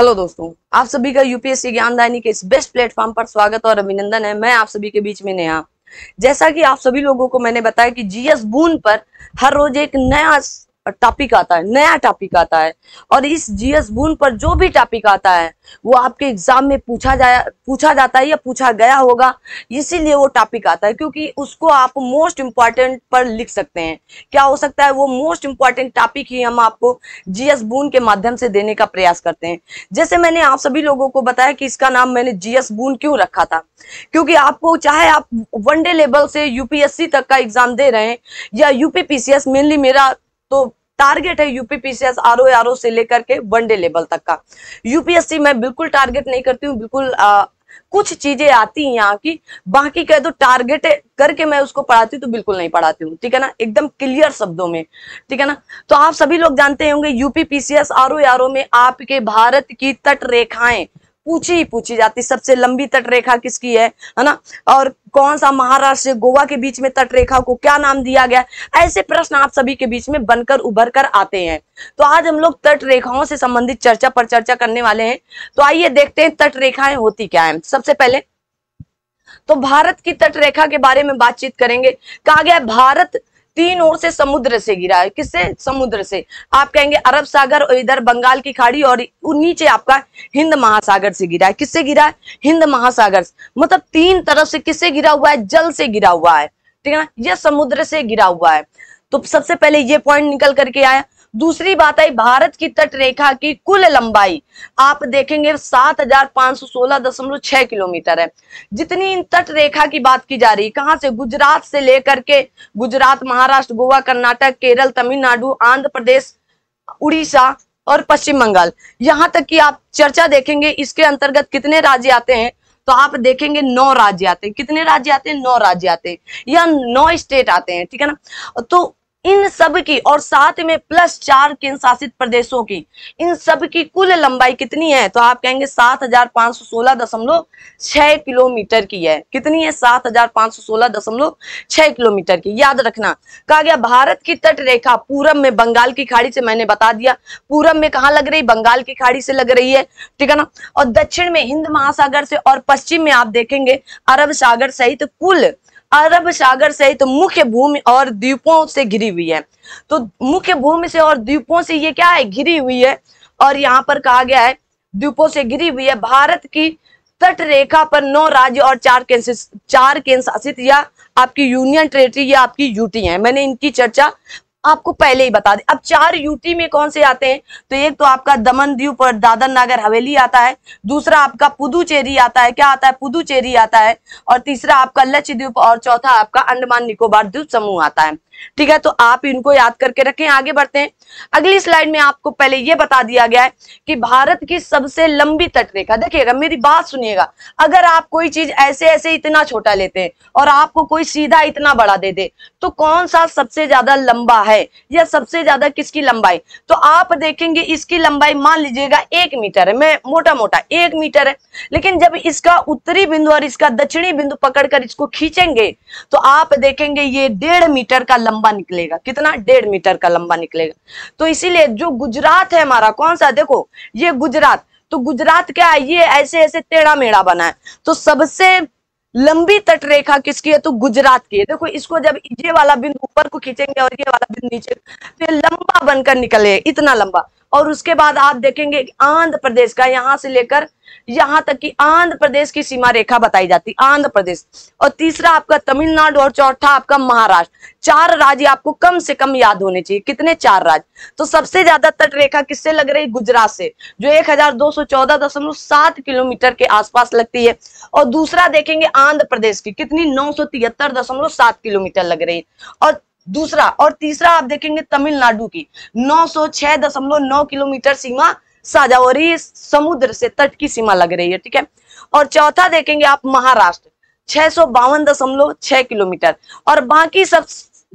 hello दोस्तों आप सभी का यूपीएससी ज्ञानदानी के इस बेस्ट प्लेटफॉर्म पर स्वागत और अभिनंदन है मैं आप सभी के बीच में नया जैसा कि आप सभी लोगों को मैंने बताया कि जीएस बून पर हर रोज एक नया टॉपिक आता है नया टॉपिक आता है और इस जीएस बून पर जो भी टॉपिक आता है वो आपके एग्जाम में पूछा जाया पूछा जाता है या पूछा गया होगा इसीलिए वो टॉपिक आता है क्योंकि उसको आप मोस्ट इम्पॉर्टेंट पर लिख सकते हैं क्या हो सकता है वो मोस्ट इम्पॉर्टेंट टॉपिक ही हम आपको जीएस बून के माध्यम से देने का प्रयास करते हैं जैसे मैंने आप सभी लोगों को बताया कि इसका नाम मैंने जीएस बून क्यों रखा था क्योंकि आपको चाहे आप वनडे लेवल से यूपीएससी तक का एग्जाम दे रहे हैं या यूपीपीसीएस मेनली मेरा तो टारगेट है यूपीपीसीएस आरओ आरओ से लेकर के वनडे लेवल तक का यूपीएससी मैं बिल्कुल टारगेट नहीं करती हूँ बिल्कुल आ, कुछ चीजें आती हैं यहाँ की बाकी कह दो टारगेट करके मैं उसको पढ़ाती हूँ तो बिल्कुल नहीं पढ़ाती हूँ ठीक है ना एकदम क्लियर शब्दों में ठीक है ना तो आप सभी लोग जानते होंगे यूपी पीसीएस आर ओ में आपके भारत की तट रेखाएं पूछी ही पूछी जाती सबसे लंबी तटरेखा किसकी है है ना और कौन सा महाराष्ट्र से गोवा के बीच में तटरेखा को क्या नाम दिया गया ऐसे प्रश्न आप सभी के बीच में बनकर उभर कर आते हैं तो आज हम लोग तट रेखाओं से संबंधित चर्चा पर चर्चा करने वाले हैं तो आइए देखते हैं तट रेखाएं होती क्या है सबसे पहले तो भारत की तट रेखा के बारे में बातचीत करेंगे कहा गया भारत तीन ओर से समुद्र से गिरा है किससे समुद्र से आप कहेंगे अरब सागर और इधर बंगाल की खाड़ी और नीचे आपका हिंद महासागर से गिरा है किससे गिरा है हिंद महासागर मतलब तीन तरफ से किससे गिरा हुआ है जल से गिरा हुआ है ठीक है ना यह समुद्र से गिरा हुआ है तो सबसे पहले ये पॉइंट निकल करके आया दूसरी बात आई भारत की तट रेखा की कुल लंबाई आप देखेंगे सात हजार पांच सौ सोलह दशमलव छह किलोमीटर है जितनी इन तट रेखा की बात की जा रही है कहां से गुजरात से लेकर के गुजरात महाराष्ट्र गोवा कर्नाटक केरल तमिलनाडु आंध्र प्रदेश उड़ीसा और पश्चिम बंगाल यहाँ तक कि आप चर्चा देखेंगे इसके अंतर्गत कितने राज्य आते हैं तो आप देखेंगे नौ राज्य आते हैं कितने राज्य आते हैं नौ राज्य आते हैं या नौ स्टेट आते हैं ठीक है ना तो इन सब की और साथ में प्लस चार केंद्र शासित प्रदेशों की इन सब की कुल लंबाई कितनी है तो आप कहेंगे सात हजार पांच सौ सोलह दशमलव छह किलोमीटर की है कितनी है सात हजार पांच सौ सोलह दशमलव छह किलोमीटर की याद रखना कहा गया भारत की तट रेखा पूरब में बंगाल की खाड़ी से मैंने बता दिया पूरब में कहा लग रही बंगाल की खाड़ी से लग रही है ठीक है ना और दक्षिण में हिंद महासागर से और पश्चिम में आप देखेंगे अरब सागर सहित कुल अरब सागर सहित मुख्य भूमि और द्वीपों से घिरी हुई है तो मुख्य भूमि से और द्वीपों से ये क्या है घिरी हुई है और यहाँ पर कहा गया है द्वीपों से घिरी हुई है भारत की तट रेखा पर नौ राज्य और चार केंद्र चार केंद्र शासित या आपकी यूनियन टेरेटरी या आपकी यूटी है मैंने इनकी चर्चा आपको पहले ही बता दें अब चार यूटी में कौन से आते हैं तो एक तो आपका दमन दीव पर दादर नागर हवेली आता है दूसरा आपका पुदुचेरी आता है क्या आता है पुदुचेरी आता है और तीसरा आपका लक्षद्वीप और चौथा आपका अंडमान निकोबार द्वीप समूह आता है ठीक है तो आप इनको याद करके रखें आगे बढ़ते हैं अगली स्लाइड में आपको पहले यह बता दिया गया है कि भारत की सबसे लंबी तटरेखा देखिएगा मेरी बात सुनिएगा अगर आप कोई चीज ऐसे ऐसे इतना छोटा लेते हैं और आपको कोई सीधा इतना बड़ा दे दे तो कौन सा सबसे ज्यादा लंबा है या सबसे ज्यादा किसकी लंबाई तो आप देखेंगे इसकी लंबाई मान लीजिएगा एक मीटर है मैं मोटा मोटा एक मीटर है लेकिन जब इसका उत्तरी बिंदु और इसका दक्षिणी बिंदु पकड़कर इसको खींचेंगे तो आप देखेंगे ये डेढ़ मीटर का लंबा निकलेगा कितना डेढ़ मीटर का लंबा निकलेगा तो इसीलिए जो गुजरात है हमारा कौन सा देखो ये गुजरात तो गुजरात क्या है ये ऐसे ऐसे टेढ़ा मेढ़ा बना है तो सबसे लंबी तटरेखा किसकी है तो गुजरात की है देखो इसको जब ये वाला बिंदु ऊपर को खींचेंगे और ये वाला बिंदु नीचे तो ये लंबा बनकर निकले इतना लंबा और उसके बाद आप देखेंगे आंध्र प्रदेश का यहाँ से लेकर यहाँ तक कि आंध्र प्रदेश की सीमा रेखा बताई जाती आंध्र प्रदेश और तीसरा आपका तमिलनाडु और चौथा आपका महाराष्ट्र चार राज्य आपको कम से कम याद होने चाहिए कितने चार राज्य तो सबसे ज्यादा तट रेखा किससे लग रही गुजरात से जो एक हजार दो सौ चौदह दशमलव सात किलोमीटर के आसपास लगती है और दूसरा देखेंगे आंध्र प्रदेश की कितनी नौ सौ तिहत्तर दशमलव सात किलोमीटर लग रही है और दूसरा और तीसरा आप देखेंगे तमिलनाडु की 906.9 किलोमीटर सीमा साझा हो रही है समुद्र से तट की सीमा लग रही है ठीक है और चौथा देखेंगे आप महाराष्ट्र छह किलोमीटर और बाकी सब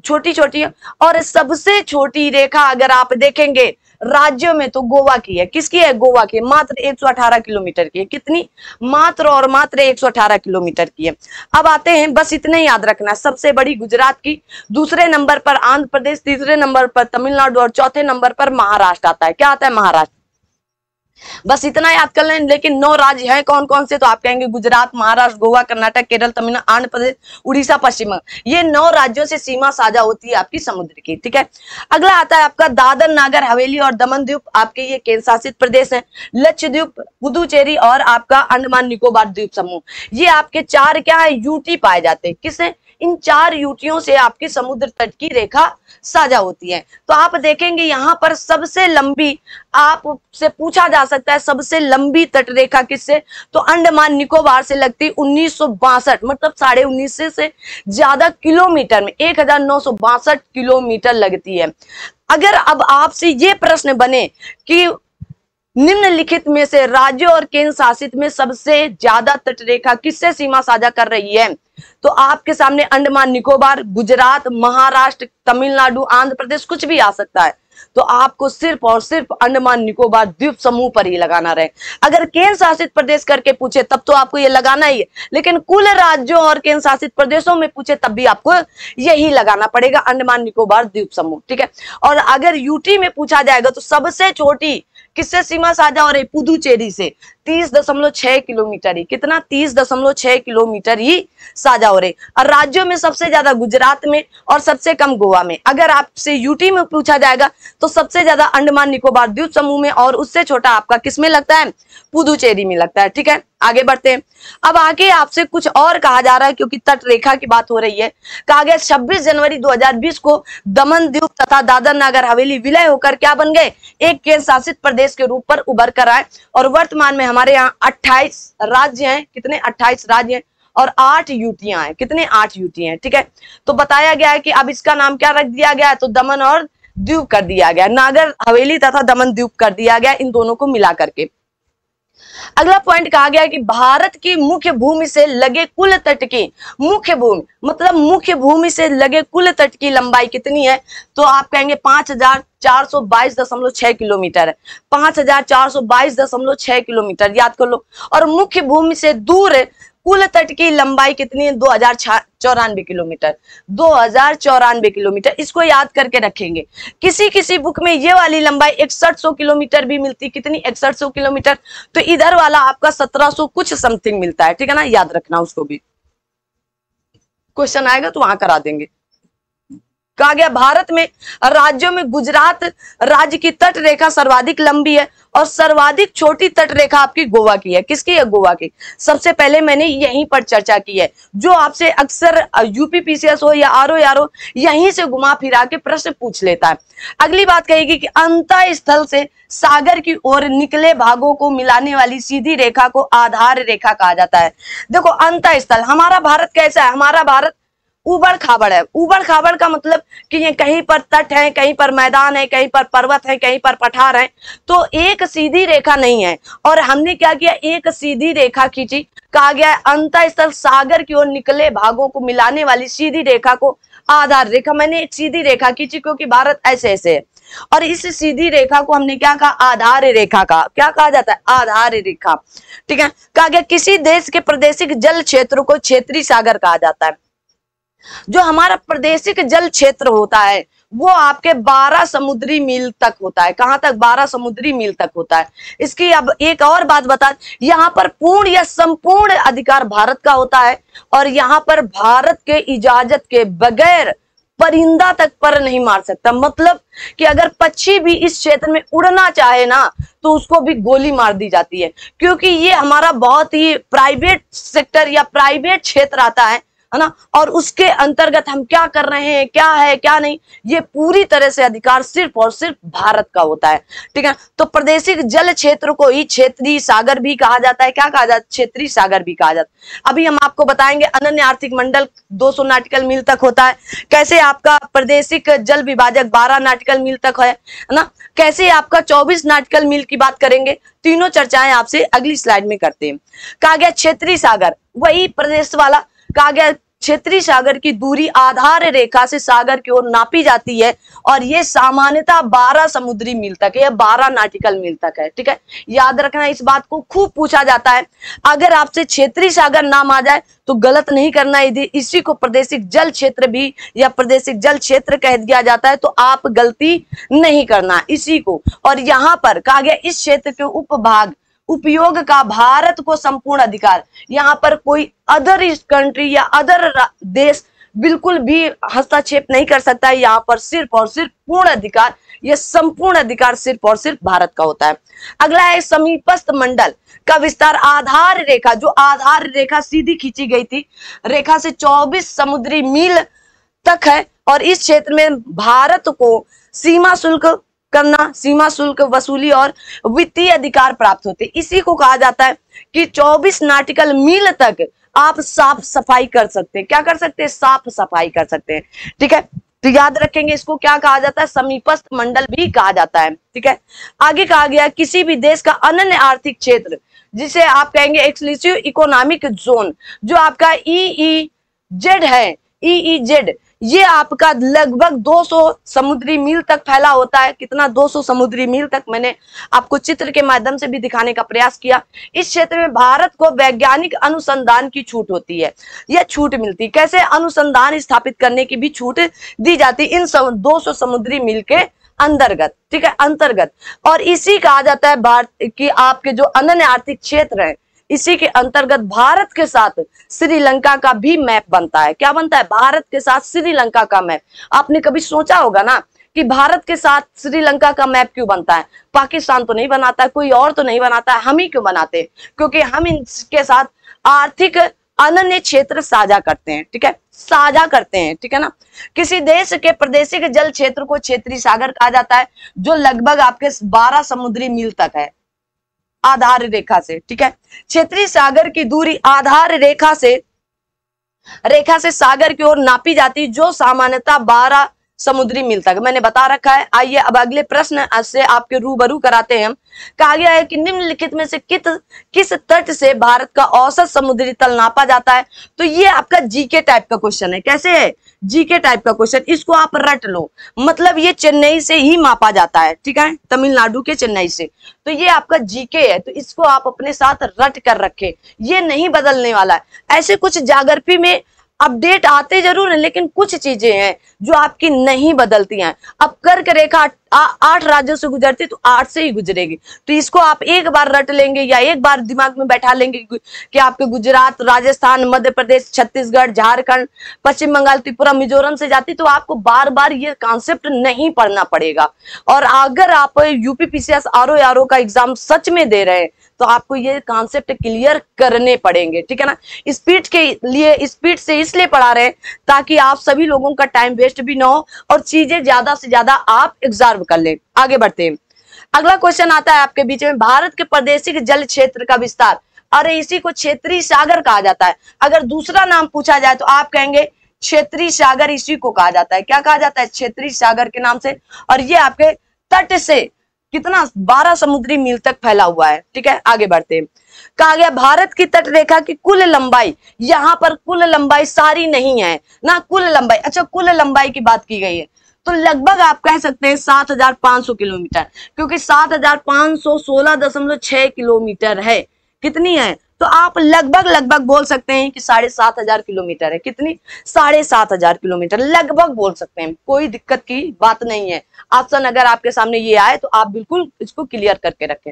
छोटी छोटी और सबसे छोटी रेखा अगर आप देखेंगे राज्यों में तो गोवा की है किसकी है गोवा की मात्र 118 किलोमीटर की है कितनी मात्र और मात्र 118 किलोमीटर की है अब आते हैं बस इतने याद रखना सबसे बड़ी गुजरात की दूसरे नंबर पर आंध्र प्रदेश तीसरे नंबर पर तमिलनाडु और चौथे नंबर पर महाराष्ट्र आता है क्या आता है महाराष्ट्र बस इतना याद कर लें लेकिन नौ राज्य है कौन कौन से तो आप कहेंगे गुजरात महाराष्ट्र गोवा कर्नाटक केरल तमिलनाडु आंध्र प्रदेश उड़ीसा पश्चिम बंगाल ये नौ राज्यों से सीमा साझा होती है आपकी समुद्र की ठीक है अगला आता है आपका दादर नागर हवेली और दमन द्वीप आपके ये केंद्र शासित प्रदेश है लक्षद्वीप पुदुचेरी और आपका अंडमान निकोबार द्वीप समूह ये आपके चार क्या है यूटी पाए जाते हैं किसने इन चार यूटियों से आपकी समुद्र तट की रेखा साझा होती है तो आप देखेंगे यहाँ पर सबसे लंबी आप से पूछा जा सकता है सबसे लंबी तट रेखा किससे तो अंडमान निकोबार से लगती उन्नीस मतलब साढ़े उन्नीस से ज्यादा किलोमीटर में एक किलोमीटर लगती है अगर अब आपसे ये प्रश्न बने कि निम्नलिखित में से राज्यों और केंद्र शासित में सबसे ज्यादा तटरेखा किससे सीमा साझा कर रही है तो आपके सामने अंडमान निकोबार गुजरात महाराष्ट्र तमिलनाडु आंध्र प्रदेश कुछ भी आ सकता है तो आपको सिर्फ और सिर्फ अंडमान निकोबार द्वीप समूह पर ही लगाना रहे अगर केंद्र शासित प्रदेश करके पूछे तब तो आपको ये लगाना ही है लेकिन कुल राज्यों और केंद्र शासित प्रदेशों में पूछे तब भी आपको यही लगाना पड़ेगा अंडमान निकोबार द्वीप समूह ठीक है और अगर यूटी में पूछा जाएगा तो सबसे छोटी किससे सीमा साझा हो रही पुदुचेरी से तीस दशमलव छह किलोमीटर ही कितना तीस दशमलव छह किलोमीटर ही साझा हो रहे और राज्यों में सबसे ज्यादा गुजरात में और सबसे कम गोवा में अगर आपसे यूटी में पूछा जाएगा तो सबसे ज्यादा अंडमान निकोबार द्वीप समूह में और उससे छोटा आपका किस में लगता है पुदुचेरी में लगता है ठीक है आगे बढ़ते हैं अब आगे आपसे कुछ और कहा जा रहा है क्योंकि तट रेखा की बात हो रही है कहा गया छब्बीस जनवरी 2020 को दमन द्वीप तथा दादर नागर हवेली विलय होकर क्या बन गए एक केंद्र शासित प्रदेश के रूप पर उभर कर आए और वर्तमान में हम हमारे यहाँ अट्ठाईस राज्य हैं कितने अट्ठाईस राज्य हैं और आठ युतियां हैं कितने आठ युतियां हैं ठीक है तो बताया गया है कि अब इसका नाम क्या रख दिया गया है तो दमन और द्वीप कर दिया गया नागर हवेली तथा दमन द्वीप कर दिया गया इन दोनों को मिला करके अगला पॉइंट कहा गया कि भारत की मुख्य भूमि से लगे कुल तट की मुख्य भूमि मतलब मुख्य भूमि से लगे कुल तट की लंबाई कितनी है तो आप कहेंगे पांच हजार चार सौ बाईस दशमलव छह किलोमीटर है पांच हजार चार सौ बाईस दशमलव छह किलोमीटर याद कर लो और मुख्य भूमि से दूर कुल तट की लंबाई कितनी है दो हजार चौरानवे किलोमीटर दो हजार चौरानवे किलोमीटर इसको याद करके रखेंगे किसी किसी बुक में ये वाली लंबाई इकसठ सौ किलोमीटर भी मिलती कितनी इकसठ सौ किलोमीटर तो इधर वाला आपका सत्रह सौ कुछ समथिंग मिलता है ठीक है ना याद रखना उसको भी क्वेश्चन आएगा तो वहां करा देंगे कहा गया भारत में राज्यों में गुजरात राज्य की तट रेखा सर्वाधिक लंबी है और सर्वाधिक छोटी तटरेखा आपकी गोवा की है किसकी है गोवा की सबसे पहले मैंने यहीं पर चर्चा की है जो आपसे अक्सर यूपीपीसीएस हो या आर ओ यहीं से घुमा फिरा के प्रश्न पूछ लेता है अगली बात कहेगी कि अंत स्थल से सागर की ओर निकले भागों को मिलाने वाली सीधी रेखा को आधार रेखा कहा जाता है देखो अंत स्थल हमारा भारत कैसा है हमारा भारत उबड़ खाबड़ है उबड़ खाबड़ का मतलब कि ये कहीं पर तट है कहीं पर मैदान है कहीं पर पर्वत है कहीं पर पठार है तो एक सीधी रेखा नहीं है और हमने क्या किया एक सीधी रेखा खींची कहा गया है अंत स्थल सागर की ओर निकले भागों को मिलाने वाली सीधी रेखा को आधार रेखा मैंने एक सीधी रेखा खींची क्योंकि भारत ऐसे ऐसे है और इस सीधी रेखा को हमने क्या कहा आधार रेखा का क्या कहा जाता है आधार रेखा ठीक है कहा गया किसी देश के प्रदेशिक जल क्षेत्र को क्षेत्रीय सागर कहा जाता है जो हमारा प्रदेशिक जल क्षेत्र होता है वो आपके 12 समुद्री मील तक होता है कहां तक 12 समुद्री मील तक होता है इसकी अब एक और बात बता यहाँ पर पूर्ण या संपूर्ण अधिकार भारत का होता है और यहाँ पर भारत के इजाजत के बगैर परिंदा तक पर नहीं मार सकता मतलब कि अगर पक्षी भी इस क्षेत्र में उड़ना चाहे ना तो उसको भी गोली मार दी जाती है क्योंकि ये हमारा बहुत ही प्राइवेट सेक्टर या प्राइवेट क्षेत्र आता है है ना और उसके अंतर्गत हम क्या कर रहे हैं क्या है क्या नहीं ये पूरी तरह से अधिकार सिर्फ और सिर्फ भारत का होता है ठीक है तो प्रदेशिक जल क्षेत्र को ही क्षेत्रीय सागर भी कहा जाता है क्या कहा जाता है क्षेत्रीय सागर भी कहा जाता है अभी हम आपको बताएंगे अन्य आर्थिक मंडल 200 नाटिकल मील तक होता है कैसे आपका प्रदेशिक जल विभाजक बारह नाटिकल मील तक है ना कैसे आपका चौबीस नाटिकल मील की बात करेंगे तीनों चर्चाएं आपसे अगली स्लाइड में करते हैं कहा गया क्षेत्रीय सागर वही प्रदेश वाला कहा गया क्षेत्रीय सागर की दूरी आधार रेखा से सागर की ओर नापी जाती है और ये सामान्यतः 12 समुद्री मील तक है या 12 नाटिकल मील तक है ठीक है याद रखना इस बात को खूब पूछा जाता है अगर आपसे क्षेत्रीय सागर नाम आ जाए तो गलत नहीं करना इसी को प्रदेशिक जल क्षेत्र भी या प्रदेशिक जल क्षेत्र कह दिया जाता है तो आप गलती नहीं करना इसी को और यहाँ पर कहा गया इस क्षेत्र के उपभाग उपयोग का भारत को संपूर्ण अधिकार यहाँ पर कोई अदर कंट्री या अदर देश बिल्कुल भी हस्तक्षेप नहीं कर सकता है यहाँ पर सिर्फ और सिर्फ पूर्ण अधिकार ये संपूर्ण अधिकार सिर्फ और सिर्फ भारत का होता है अगला है समीपस्थ मंडल का विस्तार आधार रेखा जो आधार रेखा सीधी खींची गई थी रेखा से 24 समुद्री मील तक है और इस क्षेत्र में भारत को सीमा शुल्क करना सीमा शुल्क वसूली और वित्तीय अधिकार प्राप्त होते इसी को कहा जाता है कि 24 नाटिकल मील तक आप साफ सफाई कर सकते हैं क्या कर सकते हैं साफ सफाई कर सकते हैं ठीक है तो याद रखेंगे इसको क्या कहा जाता है समीपस्थ मंडल भी कहा जाता है ठीक है आगे कहा गया किसी भी देश का अनन्य आर्थिक क्षेत्र जिसे आप कहेंगे एक्सक्लूसिव इकोनॉमिक जोन जो आपका ईई e जेड e है ईई e जेड ये आपका लगभग 200 समुद्री मील तक फैला होता है कितना 200 समुद्री मील तक मैंने आपको चित्र के माध्यम से भी दिखाने का प्रयास किया इस क्षेत्र में भारत को वैज्ञानिक अनुसंधान की छूट होती है यह छूट मिलती कैसे अनुसंधान स्थापित करने की भी छूट दी जाती इन दो समुद्री मील के अंतर्गत ठीक है अंतर्गत और इसी कहा जाता है भारत की आपके जो अन्य आर्थिक क्षेत्र है इसी के अंतर्गत भारत के साथ श्रीलंका का भी मैप बनता है क्या बनता है भारत के साथ श्रीलंका का मैप आपने कभी सोचा होगा ना कि भारत के साथ श्रीलंका का मैप क्यों बनता है पाकिस्तान तो नहीं बनाता है कोई और तो नहीं बनाता है हम ही क्यों बनाते हैं क्योंकि हम इनके साथ आर्थिक अनन्य क्षेत्र साझा करते हैं ठीक है साझा करते हैं ठीक है ना किसी देश के प्रदेशिक जल क्षेत्र को क्षेत्रीय सागर कहा जाता है जो लगभग आपके 12 समुद्री मील तक है आधार रेखा से ठीक है क्षेत्रीय सागर की दूरी आधार रेखा से रेखा से सागर की ओर नापी जाती जो सामान्यता बारह समुद्री मिल तक मैंने बता रखा है आइए अब अगले प्रश्न से आपके रूबरू कराते हैं कहा गया है कि निम्नलिखित में से कित किस तट से भारत का औसत समुद्री तल नापा जाता है तो ये आपका जीके टाइप का क्वेश्चन है कैसे है जीके टाइप का क्वेश्चन इसको आप रट लो मतलब ये चेन्नई से ही मापा जाता है ठीक है तमिलनाडु के चेन्नई से तो ये आपका जीके है तो इसको आप अपने साथ रट कर रखें ये नहीं बदलने वाला है ऐसे कुछ जागृति में अपडेट आते जरूर हैं लेकिन कुछ चीजें हैं जो आपकी नहीं बदलती हैं अब कर्क रेखा आठ राज्यों से गुजरती तो आठ से ही गुजरेगी तो इसको आप एक बार रट लेंगे या एक बार दिमाग में बैठा लेंगे कि आपके गुजरात राजस्थान मध्य प्रदेश छत्तीसगढ़ झारखंड पश्चिम बंगाल त्रिपुरा मिजोरम से जाती तो आपको बार बार ये कॉन्सेप्ट नहीं पढ़ना पड़ेगा और अगर आप यूपी पीसीएस आर ओ का एग्जाम सच में दे रहे हैं तो आपको ये कॉन्सेप्ट क्लियर करने पड़ेंगे ठीक है ना स्पीड के लिए स्पीड से इसलिए पढ़ा रहे हैं ताकि आप सभी लोगों का टाइम वेस्ट भी ना हो और चीजें ज्यादा से ज्यादा आप एग्जाम कर ले आगे बढ़ते हैं अगला क्वेश्चन आता है आपके बीच में भारत के प्रदेशिक जल क्षेत्र का विस्तार अरे इसी को क्षेत्रीय सागर कहा जाता है अगर दूसरा नाम पूछा जाए तो आप कहेंगे क्षेत्रीय सागर इसी को कहा जाता है क्या कहा जाता है क्षेत्रीय सागर के नाम से और ये आपके तट से कितना बारह समुद्री मील तक फैला हुआ है ठीक है आगे बढ़ते हैं कहा गया भारत की तट रेखा की कुल लंबाई यहां पर कुल लंबाई सारी नहीं है ना कुल लंबाई अच्छा कुल लंबाई की बात की गई है तो लगभग आप कह सकते हैं सात हजार पांच सौ किलोमीटर क्योंकि सात हजार पांच सौ सोलह दशमलव छह किलोमीटर है कितनी है तो आप लगभग लगभग बोल सकते हैं कि साढ़े सात हजार किलोमीटर है कितनी साढ़े सात हजार किलोमीटर लगभग बोल सकते हैं कोई दिक्कत की बात नहीं है ऑप्शन अगर आपके सामने ये आए तो आप बिल्कुल इसको क्लियर करके रखें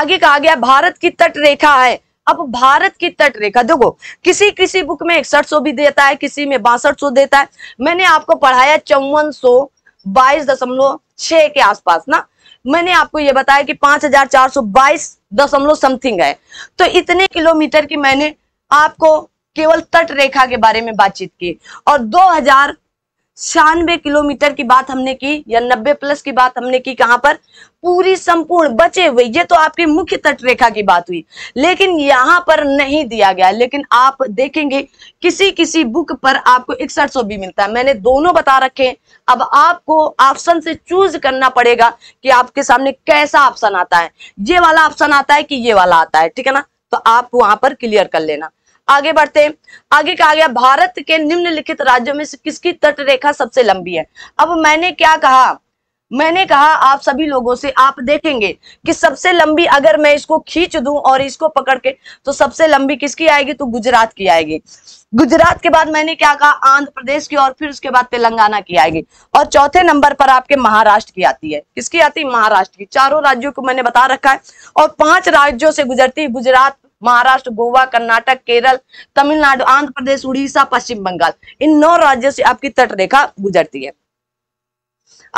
आगे कहा गया भारत की तट रेखा है अब भारत की तट रेखा देखो किसी किसी बुक में इकसठ सौ भी देता है किसी में बासठ सौ देता है मैंने आपको पढ़ाया चौवन सौ बाईस दशमलव छह के आसपास ना मैंने आपको यह बताया कि पांच हजार चार सौ बाईस दशमलव समथिंग है तो इतने किलोमीटर की मैंने आपको केवल तट रेखा के बारे में बातचीत की और दो हजार छियानबे किलोमीटर की बात हमने की या नब्बे प्लस की बात हमने की कहां पर पूरी संपूर्ण बचे हुए ये तो आपकी मुख्य तट रेखा की बात हुई लेकिन यहां पर नहीं दिया गया लेकिन आप देखेंगे किसी किसी बुक पर आपको इकसठ सौ भी मिलता है मैंने दोनों बता रखे अब आपको ऑप्शन से चूज करना पड़ेगा कि आपके सामने कैसा ऑप्शन आता है ये वाला ऑप्शन आता है कि ये वाला आता है ठीक है ना तो आप वहां पर क्लियर कर लेना आगे बढ़ते हैं आगे कहा गया भारत के निम्नलिखित राज्यों में किसकी तट रेखा सबसे लंबी है अब मैंने क्या कहा मैंने कहा आप सभी लोगों से आप देखेंगे कि सबसे लंबी अगर मैं इसको खींच दूं और इसको पकड़ के तो सबसे लंबी किसकी आएगी तो गुजरात की आएगी गुजरात के बाद मैंने क्या कहा आंध्र प्रदेश की और फिर उसके बाद तेलंगाना की आएगी और चौथे नंबर पर आपके महाराष्ट्र की आती है किसकी आती है महाराष्ट्र की चारों राज्यों को मैंने बता रखा है और पांच राज्यों से गुजरती है गुजरात महाराष्ट्र गोवा कर्नाटक केरल तमिलनाडु आंध्र प्रदेश उड़ीसा पश्चिम बंगाल इन नौ राज्यों से आपकी तट रेखा गुजरती है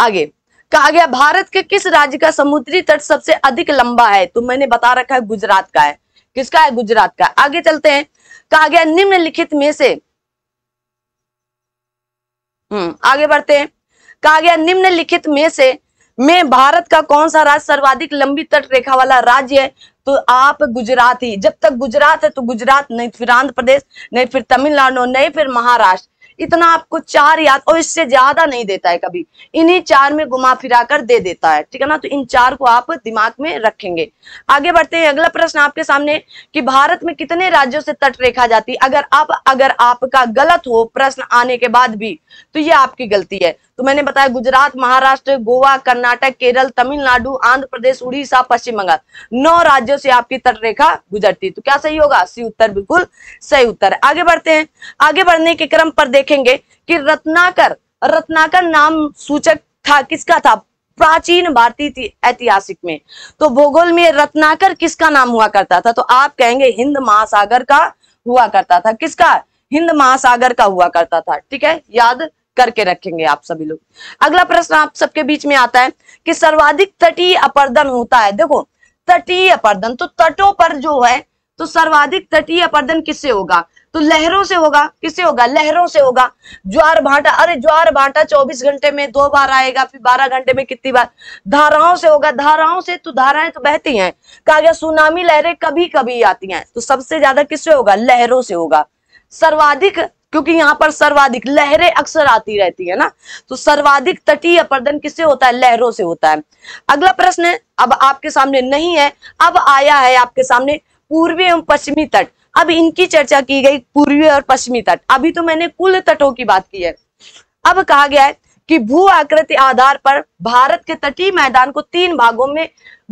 आगे कहा गया भारत के किस राज्य का समुद्री तट सबसे अधिक लंबा है तो मैंने बता रखा है गुजरात का है किसका है गुजरात का आगे चलते हैं कहा गया निम्नलिखित में से हम्म आगे बढ़ते हैं कहा गया निम्नलिखित में से में भारत का कौन सा राज्य सर्वाधिक लंबी तट रेखा वाला राज्य है तो आप गुजरात ही जब तक गुजरात है तो गुजरात नहीं फिर आंध्र प्रदेश नहीं फिर तमिलनाडु नहीं फिर महाराष्ट्र इतना आपको चार याद और इससे ज्यादा नहीं देता है कभी इन्हीं चार में घुमा फिरा कर दे देता है ठीक है ना तो इन चार को आप दिमाग में रखेंगे आगे बढ़ते हैं अगला प्रश्न आपके सामने कि भारत में कितने राज्यों से तट रेखा जाती अगर आप अगर आपका गलत हो प्रश्न आने के बाद भी तो ये आपकी गलती है तो मैंने बताया गुजरात महाराष्ट्र गोवा कर्नाटक केरल तमिलनाडु आंध्र प्रदेश उड़ीसा पश्चिम बंगाल नौ राज्यों से आपकी तटरेखा गुजरती तो क्या सही होगा सी उत्तर बिल्कुल सही उत्तर आगे बढ़ते हैं आगे बढ़ने के क्रम पर देखेंगे कि रत्नाकर रत्नाकर नाम सूचक था किसका था प्राचीन भारतीय ऐतिहासिक में तो भूगोल में रत्नाकर किसका नाम हुआ करता था तो आप कहेंगे हिंद महासागर का हुआ करता था किसका हिंद महासागर का हुआ करता था ठीक है याद करके रखेंगे आप सभी लोग अगला प्रश्न आप सबके बीच में आता है कि सर्वाधिक तटीय अपर्दन होता है देखो तटीय अपर्दन तो तटों पर जो है तो सर्वाधिक तटीय अपर्दन किससे होगा तो लहरों से होगा किससे होगा लहरों से होगा ज्वार भाटा अरे ज्वार भाटा 24 घंटे में दो बार आएगा फिर 12 घंटे में कितनी बार धाराओं से होगा धाराओं से तो धाराएं तो बहती हैं कहा गया सुनामी लहरें कभी कभी आती हैं तो सबसे ज्यादा किससे होगा लहरों से होगा सर्वाधिक क्योंकि यहाँ पर सर्वाधिक लहरें अक्सर आती रहती है ना तो सर्वाधिक तटीय अपर्दन किससे होता है लहरों से होता है अगला प्रश्न अब आपके सामने नहीं है अब आया है आपके सामने पूर्वी एवं पश्चिमी तट अब इनकी चर्चा की गई पूर्वी और पश्चिमी तट अभी तो मैंने कुल तटों की बात की है अब कहा गया है कि भू आकृति आधार पर भारत के तटीय मैदान को तीन भागों में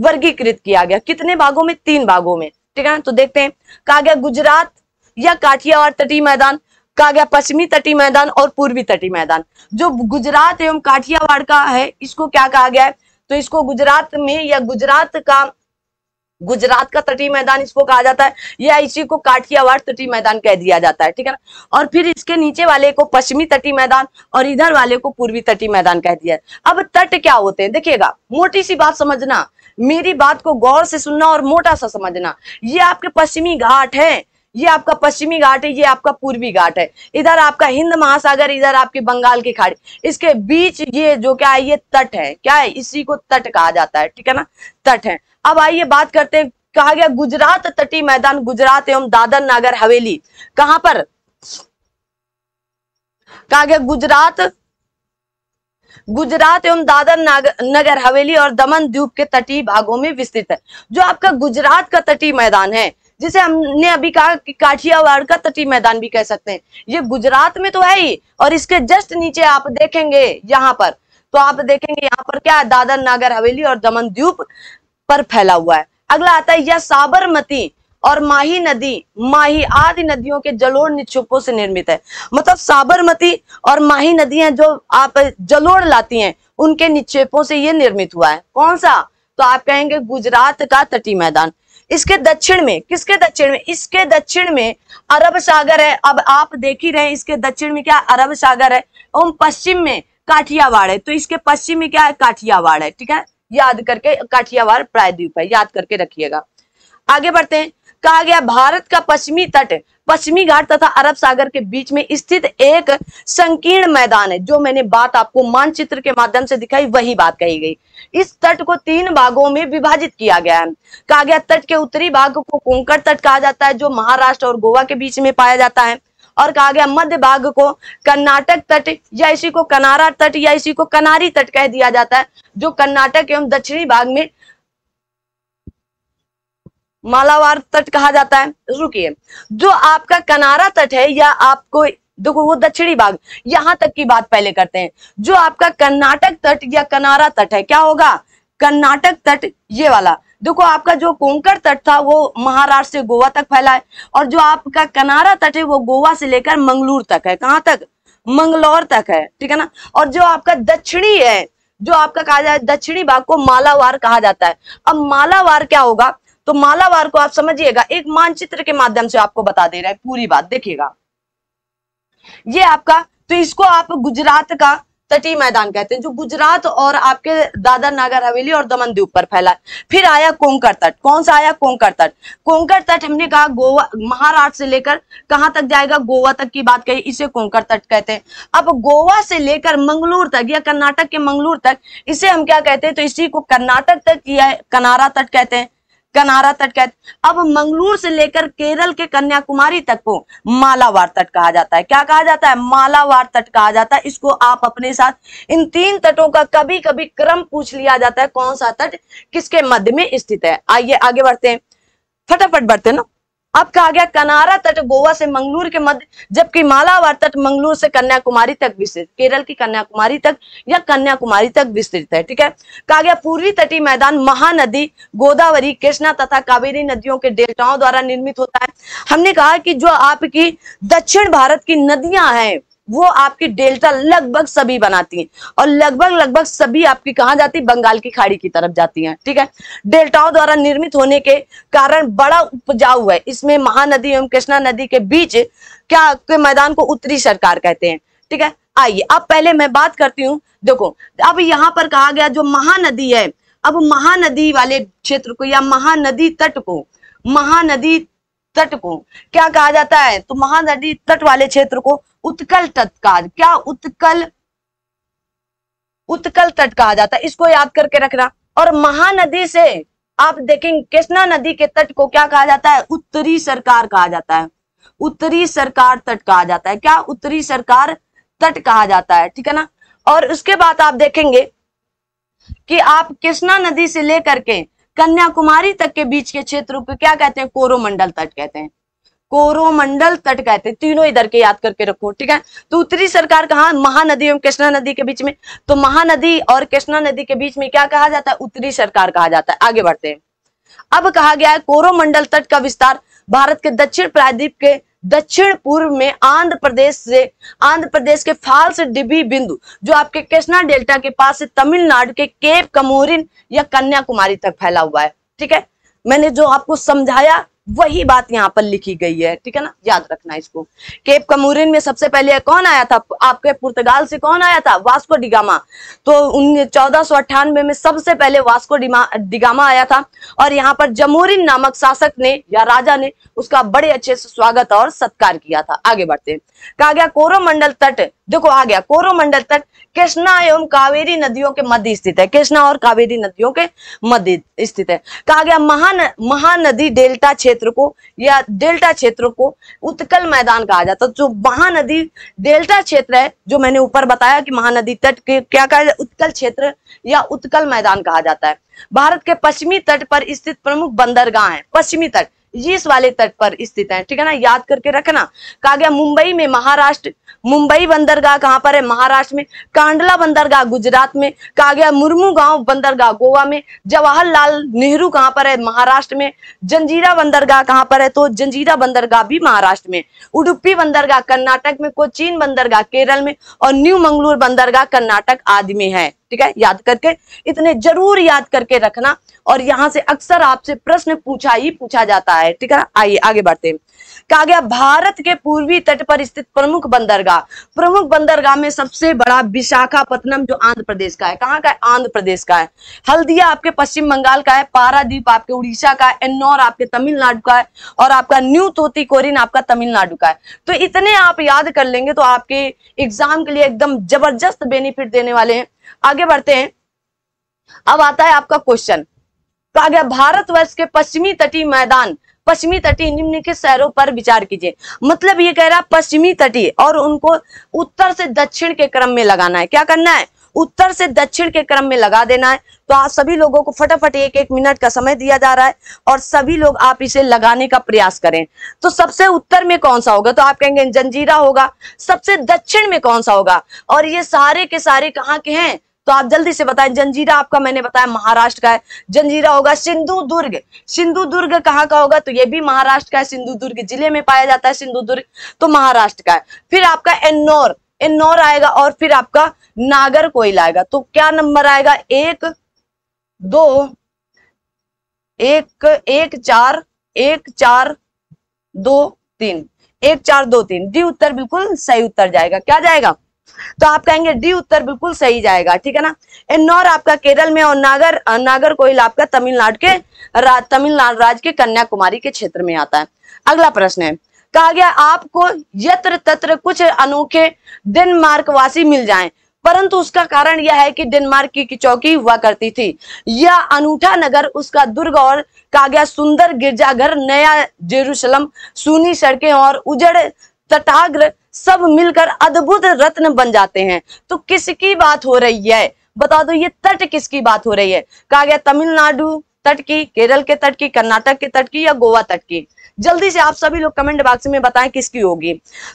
वर्गीकृत किया गया कितने भागों में तीन भागों में ठीक है ना तो देखते हैं कहा गया गुजरात या काठियावाड़ तटीय मैदान कहा गया पश्चिमी तटी मैदान और पूर्वी तटी मैदान जो गुजरात एवं काठियावाड़ का है इसको क्या कहा गया है तो इसको गुजरात में या गुजरात का गुजरात का तटीय मैदान इसको कहा जाता है या इसी को काठियावाड़ तटीय मैदान कह दिया जाता है ठीक है ना और फिर इसके नीचे वाले को पश्चिमी तटीय मैदान और इधर वाले को पूर्वी तटीय मैदान कह दिया अब तट क्या होते हैं देखिएगा मोटी सी बात समझना मेरी बात को गौर से सुनना और मोटा सा समझना ये आपके पश्चिमी घाट है ये आपका पश्चिमी घाट है ये आपका पूर्वी घाट है इधर आपका हिंद महासागर इधर आपकी बंगाल की खाड़ी इसके बीच ये जो क्या है ये तट है क्या है इसी को तट कहा जाता है ठीक है ना तट है अब आइए बात करते हैं कहा गया गुजरात तटी मैदान गुजरात एवं दादर नागर हवेली कहां पर कहा गया गुजरात गुजरात एवं दादर नगर हवेली और दमन द्वीप के तटीय भागों में विस्तृत है जो आपका गुजरात का तटीय मैदान है जिसे हमने अभी कहा कि काठियावाड़ का तटी मैदान भी कह सकते हैं ये गुजरात में तो है ही और इसके जस्ट नीचे आप देखेंगे यहाँ पर तो आप देखेंगे यहाँ पर क्या है दादर नागर हवेली और दमन द्वीप पर फैला हुआ है अगला आता है यह साबरमती और माही नदी माही आदि नदियों के जलोड़ निक्षेपों से निर्मित है मतलब साबरमती और माही नदियां जो आप जलोड़ लाती हैं उनके निक्षेपों से ये निर्मित हुआ है कौन सा तो आप कहेंगे गुजरात का तटी मैदान इसके दक्षिण में किसके दक्षिण में इसके दक्षिण में अरब सागर है अब आप देख ही रहे इसके दक्षिण में क्या अरब सागर है एवं पश्चिम में काठियावाड़ है तो इसके पश्चिम में क्या है काठियावाड़ है ठीक है याद करके काठियावाड़ प्रायद्वीप है याद करके रखिएगा आगे बढ़ते हैं कहा गया भारत का पश्चिमी तट पश्चिमी घाट तथा अरब सागर के बीच में स्थित एक संकीर्ण मैदान है जो मैंने बात आपको मानचित्र के माध्यम से दिखाई वही बात कही गई इस तट को तीन भागों में विभाजित किया गया है कहा गया तट के उत्तरी भाग को कोंकण तट कहा जाता है जो महाराष्ट्र और गोवा के बीच में पाया जाता है और कहा गया मध्य भाग को कर्नाटक तट या इसी को कनारा तट या इसी को कनारी तट कह दिया जाता है जो कर्नाटक एवं दक्षिणी भाग में मालावार तट कहा जाता है रुकिए जो आपका कनारा तट है या आपको देखो वो दक्षिणी भाग यहां तक की बात पहले करते हैं जो आपका कर्नाटक तट या कनारा तट है क्या होगा कर्नाटक तट ये वाला देखो आपका जो कोंकण तट था वो महाराष्ट्र से गोवा तक फैला है और जो आपका कनारा तट है वो गोवा से लेकर मंगलूर तक है कहां तक मंगलौर तक है ठीक है ना और जो आपका दक्षिणी है जो आपका कहा जाए दक्षिणी भाग को मालावार कहा जाता है अब मालावार क्या होगा तो मालावार को आप समझिएगा एक मानचित्र के माध्यम से आपको बता दे रहा है पूरी बात देखिएगा ये आपका तो इसको आप गुजरात का तटीय मैदान कहते हैं जो गुजरात और आपके दादर नागर हवेली और दमन द्वीप पर फैला है फिर आया कोंकर तट कौन सा आया कोंकर तट कोंकर तट हमने कहा गोवा महाराष्ट्र से लेकर कहां तक जाएगा गोवा तक की बात कही इसे कोंकर तट कहते हैं अब गोवा से लेकर मंगलूर तक या कर्नाटक के मंगलूर तक इसे हम क्या कहते हैं तो इसी को कर्नाटक तट या कनारा तट कहते हैं कनारा तट कहते अब मंगलूर से लेकर केरल के कन्याकुमारी तक को मालावार तट कहा जाता है क्या कहा जाता है मालावार तट कहा जाता है इसको आप अपने साथ इन तीन तटों का कभी कभी क्रम पूछ लिया जाता है कौन सा तट किसके मध्य में स्थित है आइए आगे बढ़ते हैं फटाफट बढ़ते ना आपका कहा गया कनारा तट गोवा से मंगलूर के मध्य जबकि मालावार तट मंगलूर से कन्याकुमारी तक विस्तृत केरल की कन्याकुमारी तक या कन्याकुमारी तक विस्तृत है ठीक है कहा गया पूर्वी तटीय मैदान महानदी गोदावरी कृष्णा तथा कावेरी नदियों के डेल्टाओं द्वारा निर्मित होता है हमने कहा कि जो आपकी दक्षिण भारत की नदियां हैं वो आपकी डेल्टा लगभग सभी बनाती हैं और लगभग लगभग सभी आपकी कहाँ जाती है बंगाल की खाड़ी की तरफ जाती हैं ठीक है डेल्टाओं द्वारा निर्मित होने के कारण बड़ा उपजाऊ है इसमें महानदी एवं कृष्णा नदी के बीच क्या के मैदान को उत्तरी सरकार कहते हैं ठीक है आइए अब पहले मैं बात करती हूँ देखो अब यहाँ पर कहा गया जो महानदी है अब महानदी वाले क्षेत्र को या महानदी तट को महानदी तट को क्या कहा जाता है तो महानदी तट वाले क्षेत्र को उत्कल तत्काल क्या उत्कल उत्कल तट कहा जाता है इसको याद करके रखना और महानदी से आप देखेंगे कृष्णा नदी के तट को क्या कहा जाता है उत्तरी सरकार कहा जाता है उत्तरी सरकार तट कहा जाता है क्या उत्तरी सरकार तट कहा जाता है ठीक है ना और उसके बाद आप देखेंगे कि आप कृष्णा नदी से लेकर के कन्याकुमारी तक के बीच के क्षेत्र को क्या कहते हैं कोरोमंडल तट कहते हैं कोरोमंडल तट कहते हैं तीनों इधर के याद करके रखो ठीक है तो उत्तरी सरकार कहा महानदी एवं कृष्णा नदी के बीच में तो महानदी और कृष्णा नदी के बीच में क्या कहा जाता है उत्तरी सरकार कहा जाता है आगे बढ़ते हैं अब कहा गया है कोरोमंडल तट का विस्तार भारत के दक्षिण प्रायद्वीप के दक्षिण पूर्व में आंध्र प्रदेश से आंध्र प्रदेश के फाल्स डिबी बिंदु जो आपके कृष्णा डेल्टा के पास से तमिलनाडु के केप कमोरिन या कन्याकुमारी तक फैला हुआ है ठीक है मैंने जो आपको समझाया वही बात यहाँ पर लिखी गई है ठीक है ना याद रखना इसको केप कमूरिन में सबसे पहले कौन आया था आपके पुर्तगाल से कौन आया था वास्को डिगामा तो उन चौदह में सबसे पहले वास्को डिगामा आया था और यहाँ पर जमोरिन नामक शासक ने या राजा ने उसका बड़े अच्छे से स्वागत और सत्कार किया था आगे बढ़ते हैं कहा गया कोरोमंडल तट देखो आ गया कोरोमंडल तट कृष्णा एवं कावेरी नदियों के मध्य स्थित है कृष्णा और कावेरी नदियों के मध्य स्थित है कहा गया महान महानदी डेल्टा क्षेत्र को या डेल्टा क्षेत्र को उत्कल मैदान कहा जाता है तो जो महानदी डेल्टा क्षेत्र है जो मैंने ऊपर बताया कि महानदी तट के क्या कहा जाता उत्कल क्षेत्र या उत्कल मैदान कहा जाता है भारत के पश्चिमी तट पर स्थित प्रमुख बंदरगाह है पश्चिमी तट इस वाले तट पर स्थित है ठीक है ना याद करके रखना कहा गया मुंबई में महाराष्ट्र मुंबई बंदरगाह कहाँ पर है महाराष्ट्र में कांडला बंदरगाह गुजरात में कहा गया मुर्मू गांव बंदरगाह गोवा में जवाहरलाल नेहरू कहाँ पर है महाराष्ट्र में जंजीरा बंदरगाह कहाँ पर है तो जंजीरा बंदरगाह भी महाराष्ट्र में उडुपी बंदरगाह कर्नाटक में कोचीन बंदरगाह केरल में और न्यू मंगलूर बंदरगाह कर्नाटक आदि में है ठीक है याद करके इतने जरूर याद करके रखना और यहाँ से अक्सर आपसे प्रश्न पूछा ही पूछा जाता है ठीक है आइए आगे बढ़ते हैं कहा गया भारत के पूर्वी तट पर स्थित प्रमुख बंदरगाह प्रमुख बंदरगाह में सबसे बड़ा विशाखापत्तनम जो आंध्र प्रदेश का है कहाँ का है आंध्र प्रदेश का है हल्दिया आपके पश्चिम बंगाल का है पारादीप आपके उड़ीसा का है एन्नौर आपके तमिलनाडु का है और आपका न्यू कोरिन आपका तमिलनाडु का है तो इतने आप याद कर लेंगे तो आपके एग्जाम के लिए एकदम जबरदस्त बेनिफिट देने वाले हैं आगे बढ़ते हैं अब आता है आपका क्वेश्चन कहा गया भारतवर्ष के पश्चिमी तटीय मैदान पश्चिमी तटीय निम्न के शहरों पर विचार कीजिए मतलब ये कह रहा है पश्चिमी तटीय और उनको उत्तर से दक्षिण के क्रम में लगाना है क्या करना है उत्तर से दक्षिण के क्रम में लगा देना है तो आप सभी लोगों को फटाफट एक एक मिनट का समय दिया जा रहा है और सभी लोग आप इसे लगाने का प्रयास करें तो सबसे उत्तर में कौन सा होगा तो आप कहेंगे जंजीरा होगा सबसे दक्षिण में कौन सा होगा और ये सारे के सारे कहाँ के हैं तो आप जल्दी से बताएं जंजीरा आपका मैंने बताया महाराष्ट्र का है जंजीरा होगा सिंधु दुर्ग सिंधु दुर्ग कहाँ का होगा तो ये भी महाराष्ट्र का है सिंधु दुर्ग जिले में पाया जाता है सिंधु दुर्ग तो महाराष्ट्र का है फिर आपका एन्नौर इन्नौर आएगा और फिर आपका नागर कोयल आएगा तो क्या नंबर आएगा एक दो एक एक चार एक चार दो तीन एक चार दो तीन डी उत्तर बिल्कुल सही उत्तर जाएगा क्या जाएगा तो आप कहेंगे डी उत्तर बिल्कुल सही जाएगा ठीक है ना इन्नौर आपका केरल में और नागर नागर कोयल आपका तमिलनाडु के तमिलनाडु राज्य के कन्याकुमारी के क्षेत्र में आता है अगला प्रश्न है कहा गया आपको यत्र तत्र कुछ अनोखे डेनमार्क वासी मिल जाएं परंतु उसका कारण यह है कि डेनमार्क की चौकी हुआ करती थी यह अनूठा नगर उसका दुर्ग और कहा गया सुंदर गिरजाघर नया जेरूसलम सूनी सड़कें और उजड़ तटाग्र सब मिलकर अद्भुत रत्न बन जाते हैं तो किसकी बात हो रही है बता दो ये तट किसकी बात हो रही है कहा गया तमिलनाडु तट की केरल के तट की कर्नाटक के तट की या गोवा तट की जल्दी से आप सभी लोग कमेंट बॉक्स में बताएं किसकी होगी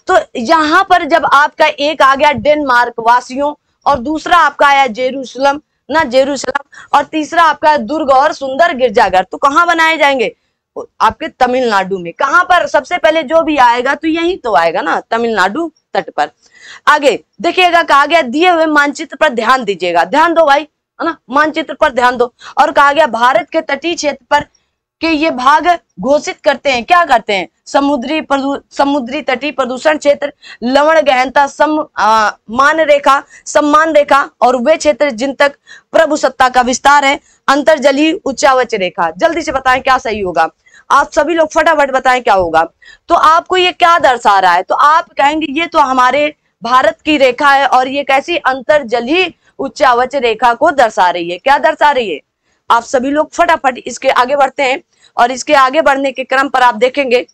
तो यहाँ पर जब आपका एक आ गया डेनमार्क वासियों और दूसरा आपका आया जेरूसलम ना जेरूसलम और तीसरा आपका दुर्ग और सुंदर गिरजाघर तो कहाँ बनाए जाएंगे आपके तमिलनाडु में कहां पर सबसे पहले जो भी आएगा तो यही तो आएगा ना तमिलनाडु तट पर आगे देखिएगा कहा गया दिए हुए मानचित्र पर ध्यान दीजिएगा ध्यान दो भाई है ना मानचित्र पर ध्यान दो और कहा गया भारत के तटीय क्षेत्र पर के ये भाग घोषित करते हैं क्या करते हैं समुद्री समुद्री तटीय प्रदूषण क्षेत्र लवण गहनता सम आ, मान रेखा सम्मान रेखा और वे क्षेत्र जिन तक प्रभु सत्ता का विस्तार है अंतरजलीय उच्चावच रेखा जल्दी से बताएं क्या सही होगा आप सभी लोग फटाफट बताएं क्या होगा तो आपको ये क्या दर्शा रहा है तो आप कहेंगे ये तो हमारे भारत की रेखा है और ये कैसी अंतर अंतरजलीय उच्च रेखा को दर्शा रही है क्या दर्शा रही है आप सभी लोग फटाफट इसके आगे बढ़ते हैं और इसके आगे बढ़ने के क्रम पर आप देखेंगे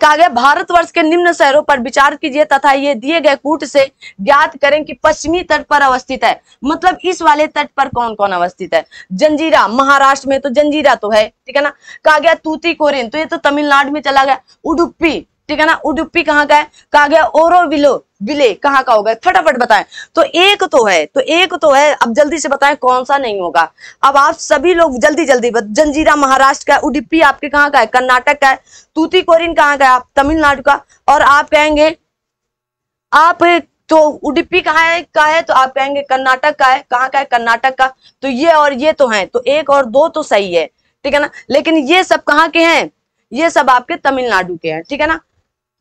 कहा गया भारतवर्ष के निम्न शहरों पर विचार कीजिए तथा ये दिए गए कूट से ज्ञात करें कि पश्चिमी तट पर अवस्थित है मतलब इस वाले तट पर कौन कौन अवस्थित है जंजीरा महाराष्ट्र में तो जंजीरा तो है ठीक है ना कहा गया तूती कोरेन तो ये तो तमिलनाडु में चला गया उडुपी ठीक है ना उडुपी कहाँ का है कहा गया ओरोविलो विले कहाँ का होगा फटाफट बताएं तो एक तो है तो एक तो है अब जल्दी से बताएं कौन सा नहीं होगा अब आप सभी लोग जल्दी जल्दी जंजीरा महाराष्ट्र का उडिपी आपके कहाँ का है कर्नाटक का है तूतीकोरिन कहाँ का है आप तमिलनाडु का और आप कहेंगे आप तो उडिपी कहाँ है का है तो आप कहेंगे कर्नाटक का है कहाँ का है कर्नाटक का तो ये और ये तो है तो एक और दो तो सही है ठीक है ना लेकिन ये सब कहाँ के हैं ये सब आपके तमिलनाडु के हैं ठीक है ना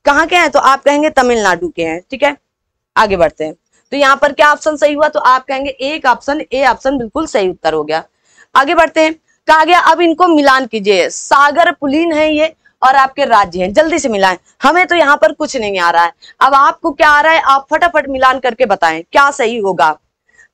कहाँ के हैं तो आप कहेंगे तमिलनाडु के हैं ठीक है आगे बढ़ते हैं तो यहाँ पर क्या ऑप्शन सही हुआ तो आप कहेंगे एक ऑप्शन ए ऑप्शन बिल्कुल सही उत्तर हो गया आगे बढ़ते हैं कहा गया अब इनको मिलान कीजिए सागर पुलीन है ये और आपके राज्य हैं जल्दी से मिलाएं हमें तो यहाँ पर कुछ नहीं आ रहा है अब आपको क्या आ रहा है आप फटाफट मिलान करके बताएं क्या सही होगा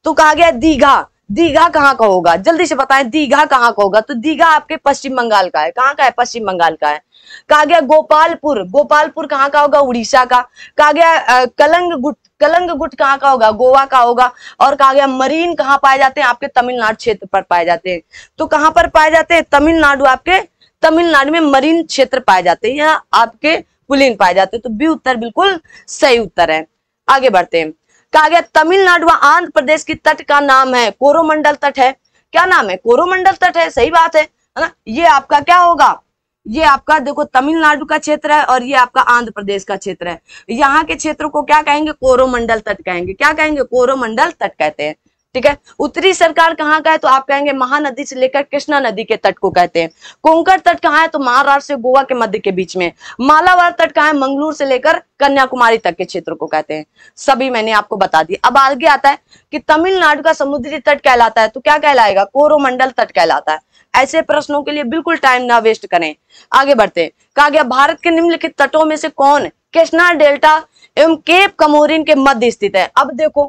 तो कहा गया दीघा दीघा कहाँ का होगा जल्दी से बताएं दीघा कहाँ का होगा तो दीघा आपके पश्चिम बंगाल का है कहाँ का है पश्चिम बंगाल का है कहा गया गोपालपुर गोपालपुर कहाँ का होगा उड़ीसा का कहा गया कलंग गुट कलंग गुट कहाँ का होगा गोवा का होगा और कहा गया मरीन कहाँ पाए जाते हैं आपके तमिलनाडु क्षेत्र पर पाए जाते हैं तो कहाँ पर पाए जाते हैं तमिलनाडु आपके तमिलनाडु में मरीन क्षेत्र पाए जाते हैं या आपके पुलिन पाए जाते हैं तो बी उत्तर बिल्कुल सही उत्तर है आगे बढ़ते हैं कहा गया तमिलनाडु व आंध्र प्रदेश की तट का नाम है कोरोमंडल तट है क्या नाम है कोरोमंडल तट है सही बात है ना ये आपका क्या होगा ये आपका देखो तमिलनाडु का क्षेत्र है और ये आपका आंध्र प्रदेश का क्षेत्र है यहाँ के क्षेत्र को क्या कहेंगे कोरोमंडल तट कहेंगे क्या कहेंगे कोरोमंडल तट कहते हैं ठीक है उत्तरी सरकार कहाँ का है तो आप कहेंगे महानदी से लेकर कृष्णा नदी के तट को कहते हैं कोंकण तट कहाँ है तो महाराष्ट्र से गोवा के मध्य के बीच में मालावार तट कहाँ है मंगलूर से लेकर कन्याकुमारी तक के क्षेत्र को कहते हैं सभी मैंने आपको बता दी अब आगे आता है कि तमिलनाडु का समुद्री तट कहलाता है तो क्या कहलाएगा कोरोमंडल तट कहलाता है ऐसे प्रश्नों के लिए बिल्कुल टाइम ना वेस्ट करें आगे बढ़ते हैं कहा गया भारत के निम्नलिखित तटों में से कौन कृष्णा डेल्टा एवं केप कमोरिन के मध्य स्थित है अब देखो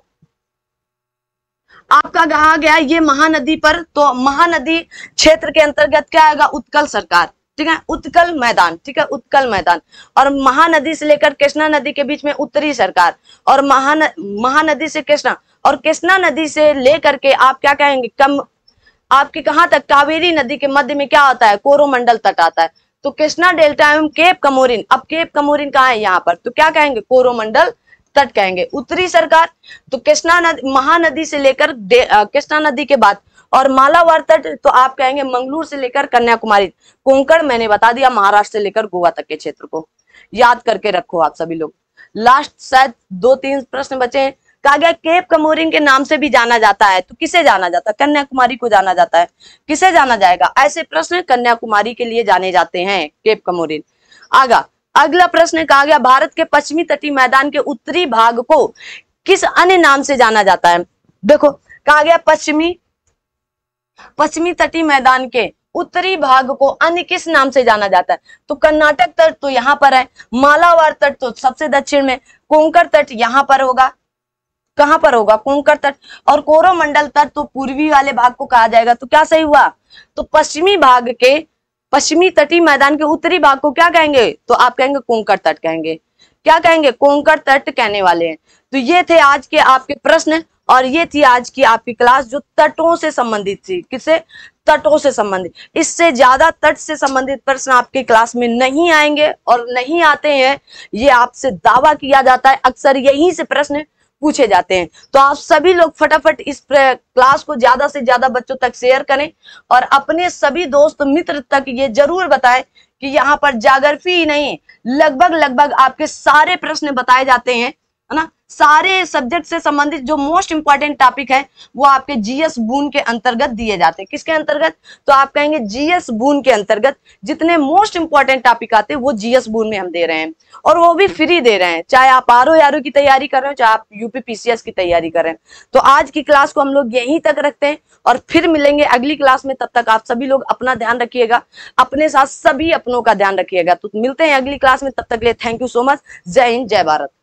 आपका कहा गया ये महानदी पर तो महानदी क्षेत्र के अंतर्गत क्या आएगा उत्कल सरकार ठीक है उत्कल मैदान ठीक है उत्कल मैदान और महानदी से लेकर कृष्णा नदी के बीच में उत्तरी सरकार और महान महानदी से कृष्णा और कृष्णा नदी से लेकर के आप क्या कहेंगे कम आपके कहाँ तक कावेरी नदी के मध्य में क्या आता है कोरोमंडल तट आता है तो कृष्णा डेल्टा एवं केप कमोरिन अब केप कमोरिन कहा है यहाँ पर तो क्या कहेंगे कोरोमंडल तट कहेंगे उत्तरी सरकार तो कृष्णा नदी महानदी से लेकर कृष्णा नदी के बाद और मालावार तट तो आप कहेंगे मंगलूर से लेकर कन्याकुमारी कोंकण मैंने बता दिया महाराष्ट्र से लेकर गोवा तक के क्षेत्र को याद करके रखो आप सभी लोग लास्ट शायद दो तीन प्रश्न बचे हैं कहा गया केप कमोरिन के नाम से भी जाना जाता है तो किसे जाना जाता है कन्याकुमारी को जाना जाता है किसे जाना जाएगा ऐसे प्रश्न कन्याकुमारी के लिए जाने जाते हैं केप कमोरिन आगा अगला प्रश्न कहा गया भारत के पश्चिमी तटीय मैदान के उत्तरी भाग को किस अन्य नाम से जाना जाता है देखो कहा गया पश्चिमी पश्चिमी तटीय मैदान के उत्तरी भाग को अन्य किस नाम से जाना जाता है तो कर्नाटक तट तो यहाँ पर है मालावार तट तो सबसे दक्षिण में कोंकर तट यहाँ पर होगा कहां पर होगा कोंकर तट और कोरोमंडल तट तो पूर्वी वाले भाग को कहा जाएगा तो क्या सही हुआ तो पश्चिमी भाग के पश्चिमी तटीय मैदान के उत्तरी भाग को क्या कहेंगे तो आप कहेंगे कोंकर तट कहेंगे क्या कहेंगे कोंकर तट कहने वाले हैं तो ये थे आज के आपके प्रश्न और ये थी आज की आपकी क्लास जो तटों से संबंधित थी किसे तटों से संबंधित इससे ज्यादा तट से संबंधित प्रश्न आपके क्लास में नहीं आएंगे और नहीं आते हैं ये आपसे दावा किया जाता है अक्सर यहीं से प्रश्न पूछे जाते हैं तो आप सभी लोग फटाफट इस क्लास को ज्यादा से ज्यादा बच्चों तक शेयर करें और अपने सभी दोस्त मित्र तक ये जरूर बताएं कि यहाँ पर जागरफी ही नहीं लगभग लगभग आपके सारे प्रश्न बताए जाते हैं सारे सब्जेक्ट से संबंधित जो मोस्ट इंपॉर्टेंट टॉपिक है वो आपके जीएस बून के अंतर्गत दिए जाते हैं किसके अंतर्गत तो आप कहेंगे जीएस बून के अंतर्गत जितने मोस्ट इंपॉर्टेंट टॉपिक आते हैं वो जीएस बून में हम दे रहे हैं और वो भी फ्री दे रहे हैं चाहे आप आर ओ आर की तैयारी कर रहे हो चाहे आप यूपी पीसीएस की तैयारी कर रहे हैं तो आज की क्लास को हम लोग यहीं तक रखते हैं और फिर मिलेंगे अगली क्लास में तब तक आप सभी लोग अपना ध्यान रखिएगा अपने साथ सभी अपनों का ध्यान रखिएगा तो मिलते हैं अगली क्लास में तब तक लिए थैंक यू सो मच जय हिंद जय भारत